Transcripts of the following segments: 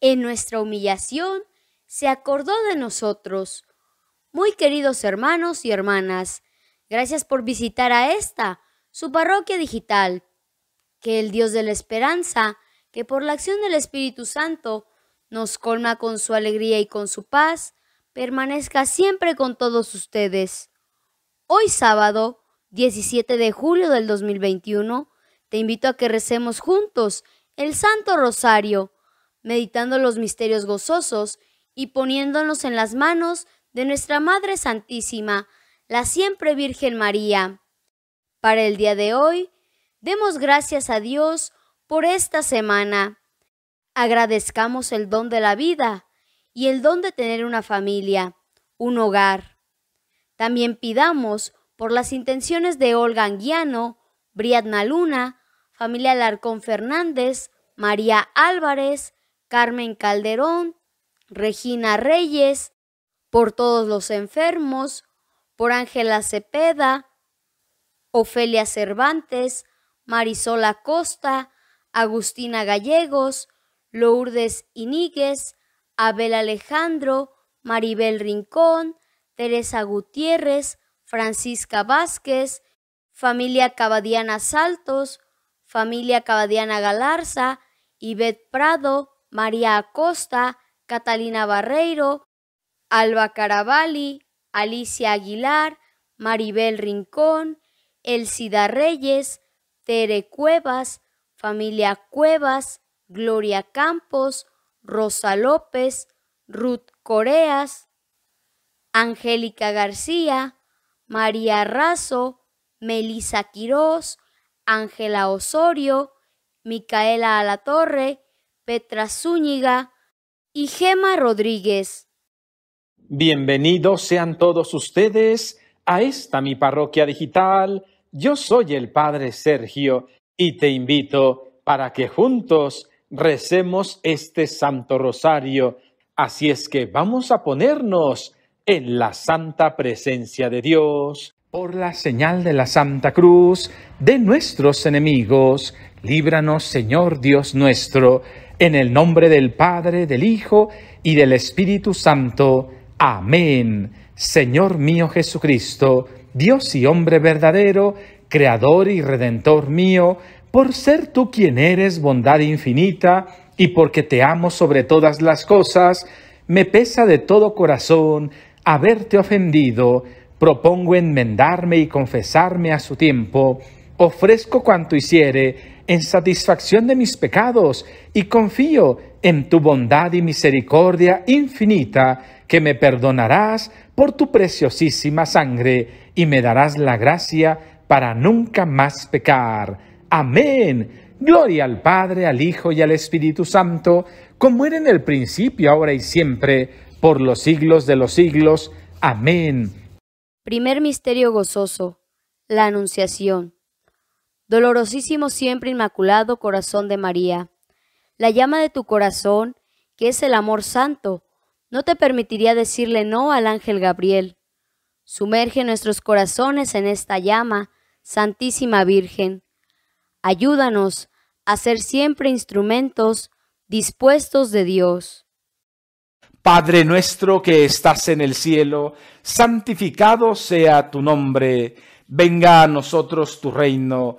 en nuestra humillación, se acordó de nosotros. Muy queridos hermanos y hermanas, gracias por visitar a esta, su parroquia digital. Que el Dios de la esperanza, que por la acción del Espíritu Santo nos colma con su alegría y con su paz, permanezca siempre con todos ustedes. Hoy sábado, 17 de julio del 2021, te invito a que recemos juntos el Santo Rosario meditando los misterios gozosos y poniéndonos en las manos de nuestra Madre Santísima, la siempre Virgen María. Para el día de hoy, demos gracias a Dios por esta semana. Agradezcamos el don de la vida y el don de tener una familia, un hogar. También pidamos por las intenciones de Olga Anguiano, Briadna Luna, familia Larcón Fernández, María Álvarez, Carmen Calderón, Regina Reyes, por todos los enfermos, por Ángela Cepeda, Ofelia Cervantes, Marisol Acosta, Agustina Gallegos, Lourdes Iníguez, Abel Alejandro, Maribel Rincón, Teresa Gutiérrez, Francisca Vázquez, familia Cabadiana Saltos, familia Cabadiana Galarza, Ivette Prado, María Acosta, Catalina Barreiro, Alba Caravalli, Alicia Aguilar, Maribel Rincón, Elcida Reyes, Tere Cuevas, Familia Cuevas, Gloria Campos, Rosa López, Ruth Coreas, Angélica García, María Razo, Melisa Quirós, Ángela Osorio, Micaela Alatorre, Petra Zúñiga y Gema Rodríguez. Bienvenidos sean todos ustedes a esta mi parroquia digital. Yo soy el Padre Sergio y te invito para que juntos recemos este Santo Rosario. Así es que vamos a ponernos en la santa presencia de Dios. Por la señal de la Santa Cruz, de nuestros enemigos, líbranos Señor Dios nuestro en el nombre del Padre, del Hijo y del Espíritu Santo. Amén. Señor mío Jesucristo, Dios y hombre verdadero, Creador y Redentor mío, por ser tú quien eres bondad infinita y porque te amo sobre todas las cosas, me pesa de todo corazón haberte ofendido, propongo enmendarme y confesarme a su tiempo, ofrezco cuanto hiciere, en satisfacción de mis pecados y confío en tu bondad y misericordia infinita que me perdonarás por tu preciosísima sangre y me darás la gracia para nunca más pecar. Amén. Gloria al Padre, al Hijo y al Espíritu Santo, como era en el principio, ahora y siempre, por los siglos de los siglos. Amén. Primer misterio gozoso, la Anunciación dolorosísimo siempre inmaculado corazón de María, la llama de tu corazón, que es el amor santo, no te permitiría decirle no al ángel Gabriel. Sumerge nuestros corazones en esta llama, Santísima Virgen. Ayúdanos a ser siempre instrumentos dispuestos de Dios. Padre nuestro que estás en el cielo, santificado sea tu nombre, venga a nosotros tu reino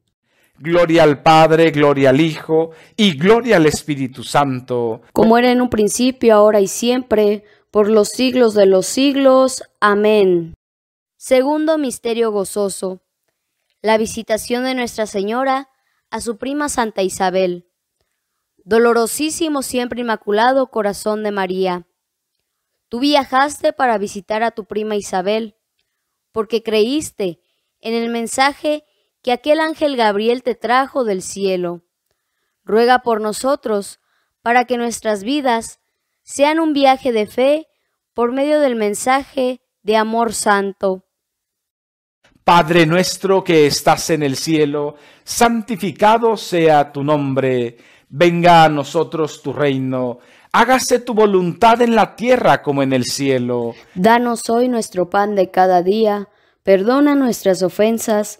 Gloria al Padre, gloria al Hijo y gloria al Espíritu Santo. Como era en un principio, ahora y siempre, por los siglos de los siglos. Amén. Segundo misterio gozoso. La visitación de Nuestra Señora a su prima Santa Isabel. Dolorosísimo siempre inmaculado corazón de María. Tú viajaste para visitar a tu prima Isabel, porque creíste en el mensaje que aquel ángel Gabriel te trajo del cielo. Ruega por nosotros, para que nuestras vidas sean un viaje de fe por medio del mensaje de amor santo. Padre nuestro que estás en el cielo, santificado sea tu nombre, venga a nosotros tu reino, hágase tu voluntad en la tierra como en el cielo. Danos hoy nuestro pan de cada día, perdona nuestras ofensas,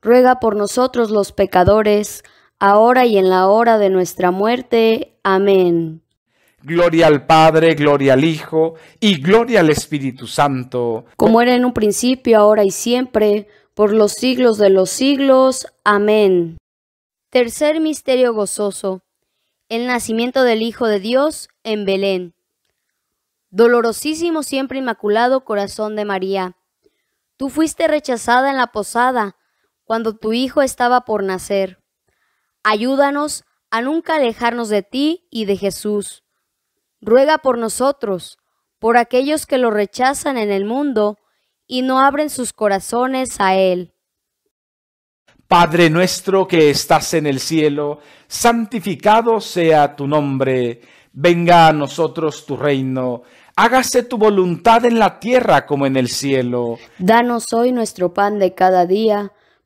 ruega por nosotros los pecadores, ahora y en la hora de nuestra muerte. Amén. Gloria al Padre, gloria al Hijo y gloria al Espíritu Santo. Como era en un principio, ahora y siempre, por los siglos de los siglos. Amén. Tercer misterio gozoso. El nacimiento del Hijo de Dios en Belén. Dolorosísimo siempre inmaculado corazón de María. Tú fuiste rechazada en la posada cuando tu Hijo estaba por nacer. Ayúdanos a nunca alejarnos de ti y de Jesús. Ruega por nosotros, por aquellos que lo rechazan en el mundo y no abren sus corazones a Él. Padre nuestro que estás en el cielo, santificado sea tu nombre, venga a nosotros tu reino, hágase tu voluntad en la tierra como en el cielo. Danos hoy nuestro pan de cada día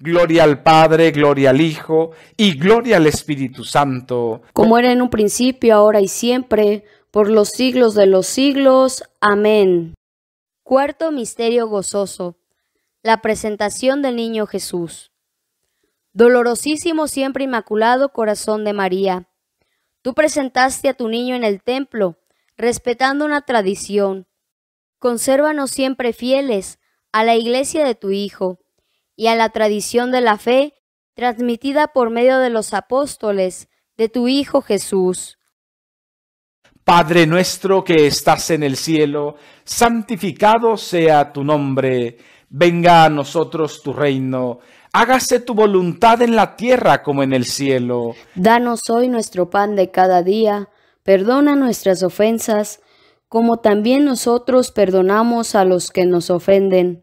Gloria al Padre, gloria al Hijo y gloria al Espíritu Santo. Como era en un principio, ahora y siempre, por los siglos de los siglos. Amén. Cuarto Misterio Gozoso. La presentación del Niño Jesús. Dolorosísimo siempre Inmaculado Corazón de María. Tú presentaste a tu niño en el templo, respetando una tradición. Consérvanos siempre fieles a la iglesia de tu Hijo y a la tradición de la fe transmitida por medio de los apóstoles de tu Hijo Jesús. Padre nuestro que estás en el cielo, santificado sea tu nombre, venga a nosotros tu reino, hágase tu voluntad en la tierra como en el cielo. Danos hoy nuestro pan de cada día, perdona nuestras ofensas, como también nosotros perdonamos a los que nos ofenden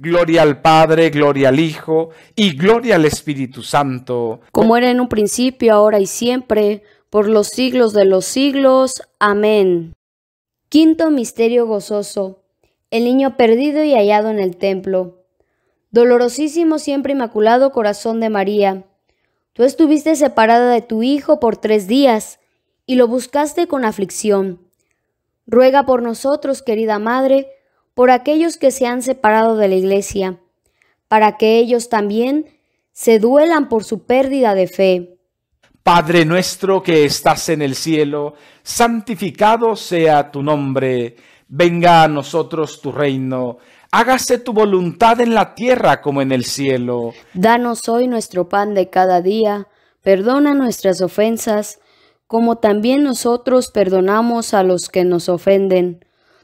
Gloria al Padre, gloria al Hijo y gloria al Espíritu Santo. Como era en un principio, ahora y siempre, por los siglos de los siglos. Amén. Quinto Misterio Gozoso. El niño perdido y hallado en el templo. Dolorosísimo siempre Inmaculado Corazón de María. Tú estuviste separada de tu Hijo por tres días y lo buscaste con aflicción. Ruega por nosotros, querida Madre, por aquellos que se han separado de la iglesia, para que ellos también se duelan por su pérdida de fe. Padre nuestro que estás en el cielo, santificado sea tu nombre, venga a nosotros tu reino, hágase tu voluntad en la tierra como en el cielo. Danos hoy nuestro pan de cada día, perdona nuestras ofensas, como también nosotros perdonamos a los que nos ofenden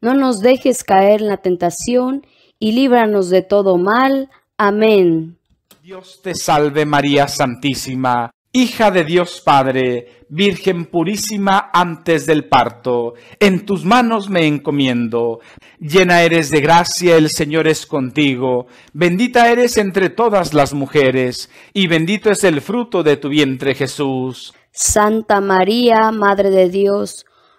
no nos dejes caer en la tentación, y líbranos de todo mal. Amén. Dios te salve María Santísima, hija de Dios Padre, Virgen purísima antes del parto, en tus manos me encomiendo. Llena eres de gracia, el Señor es contigo, bendita eres entre todas las mujeres, y bendito es el fruto de tu vientre Jesús. Santa María, Madre de Dios,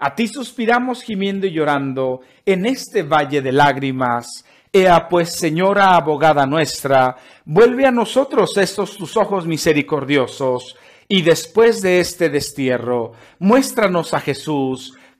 a ti suspiramos gimiendo y llorando en este valle de lágrimas. Ea pues, Señora abogada nuestra, vuelve a nosotros estos tus ojos misericordiosos, y después de este destierro, muéstranos a Jesús,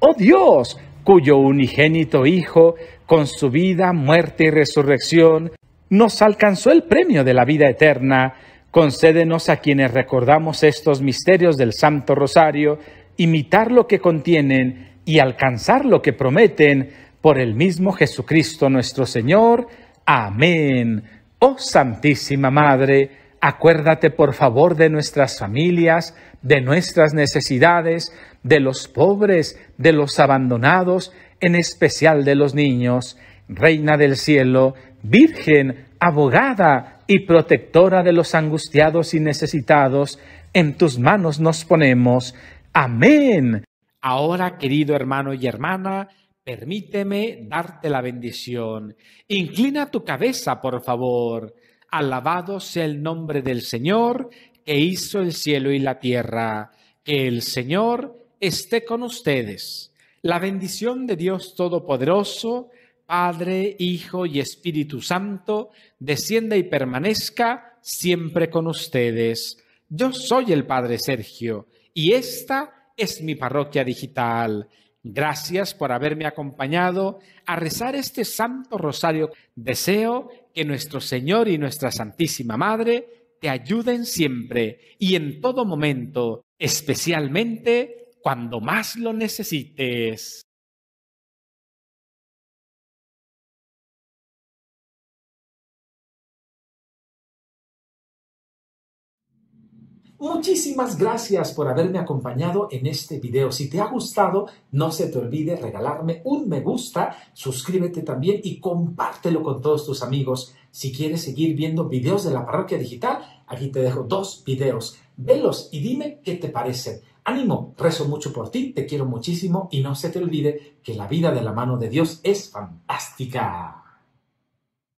oh Dios, cuyo unigénito Hijo, con su vida, muerte y resurrección, nos alcanzó el premio de la vida eterna, concédenos a quienes recordamos estos misterios del Santo Rosario, imitar lo que contienen y alcanzar lo que prometen por el mismo Jesucristo nuestro Señor. Amén. Oh Santísima Madre, acuérdate por favor de nuestras familias, de nuestras necesidades, de los pobres, de los abandonados, en especial de los niños, Reina del cielo, Virgen, abogada y protectora de los angustiados y necesitados, en tus manos nos ponemos. Amén. Ahora, querido hermano y hermana, permíteme darte la bendición. Inclina tu cabeza, por favor. Alabado sea el nombre del Señor, que hizo el cielo y la tierra. Que el Señor esté con ustedes. La bendición de Dios Todopoderoso, Padre, Hijo y Espíritu Santo, descienda y permanezca siempre con ustedes. Yo soy el Padre Sergio y esta es mi parroquia digital. Gracias por haberme acompañado a rezar este Santo Rosario. Deseo que nuestro Señor y nuestra Santísima Madre te ayuden siempre y en todo momento, especialmente cuando más lo necesites. Muchísimas gracias por haberme acompañado en este video. Si te ha gustado, no se te olvide regalarme un me gusta, suscríbete también y compártelo con todos tus amigos. Si quieres seguir viendo videos de la parroquia digital, aquí te dejo dos videos. Velos y dime qué te parecen. Ánimo, rezo mucho por ti, te quiero muchísimo y no se te olvide que la vida de la mano de Dios es fantástica.